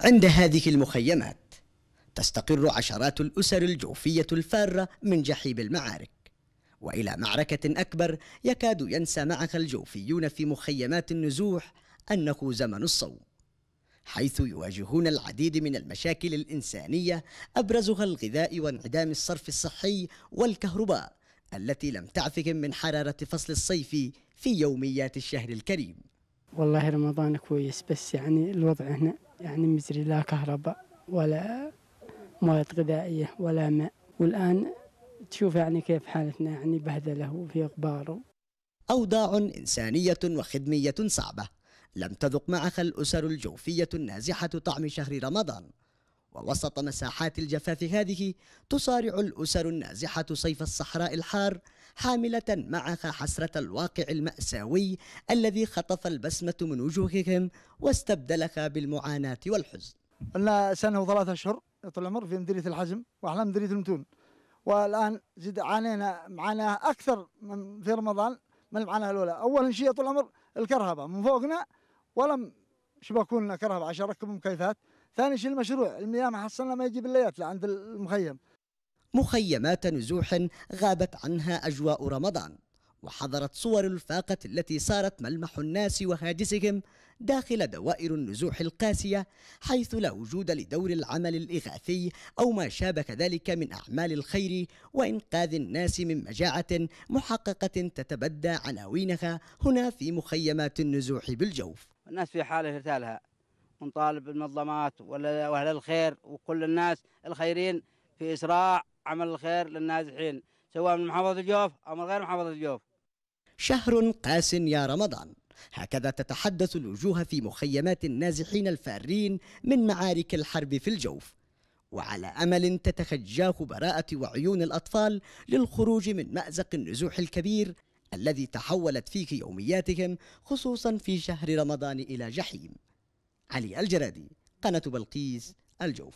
عند هذه المخيمات تستقر عشرات الأسر الجوفية الفارة من جحيم المعارك وإلى معركة أكبر يكاد ينسى معها الجوفيون في مخيمات النزوح أنه زمن الصوم حيث يواجهون العديد من المشاكل الإنسانية أبرزها الغذاء وانعدام الصرف الصحي والكهرباء التي لم تعفهم من حرارة فصل الصيف في يوميات الشهر الكريم والله رمضان كويس بس يعني الوضع هنا يعني مزري لا كهرباء ولا مواد غذائية ولا ماء والآن تشوف يعني كيف حالتنا يعني بهدله وفي غبار أوضاع إنسانية وخدمية صعبة لم تذق معها الأسر الجوفية النازحة طعم شهر رمضان ووسط مساحات الجفاف هذه تصارع الأسر النازحة صيف الصحراء الحار حاملة معها حسرة الواقع المأساوي الذي خطف البسمة من وجوههم واستبدلها بالمعاناة والحزن لنا سنة وثلاثة أشهر طول العمر في مديرية الحزم وإحنا مديرية المتون والآن زد عانينا معاناة أكثر من في رمضان من المعاناة الأولى أول شيء طول العمر الكرهبة من فوقنا ولم شبكوا لنا كرهبة عشان ركبوا مكيفات ثاني شيء المشروع المياه ما حصلنا ما يجيب الليات لعند المخيم مخيمات نزوح غابت عنها أجواء رمضان وحضرت صور الفاقة التي صارت ملمح الناس وهاجسهم داخل دوائر النزوح القاسية حيث لا وجود لدور العمل الإغاثي أو ما شابه ذلك من أعمال الخير وإنقاذ الناس من مجاعة محققة تتبدى عناوينها هنا في مخيمات النزوح بالجوف الناس في حالة ارتالها ونطالب المنظمات وأهل الخير وكل الناس الخيرين في إسراع عمل الخير للنازحين سواء من محافظة الجوف أو من غير محافظة الجوف شهر قاس يا رمضان هكذا تتحدث الوجوه في مخيمات النازحين الفارين من معارك الحرب في الجوف وعلى امل تتخجاه براءه وعيون الاطفال للخروج من مازق النزوح الكبير الذي تحولت فيه يومياتهم خصوصا في شهر رمضان الى جحيم علي الجرادي قناه بلقيس الجوف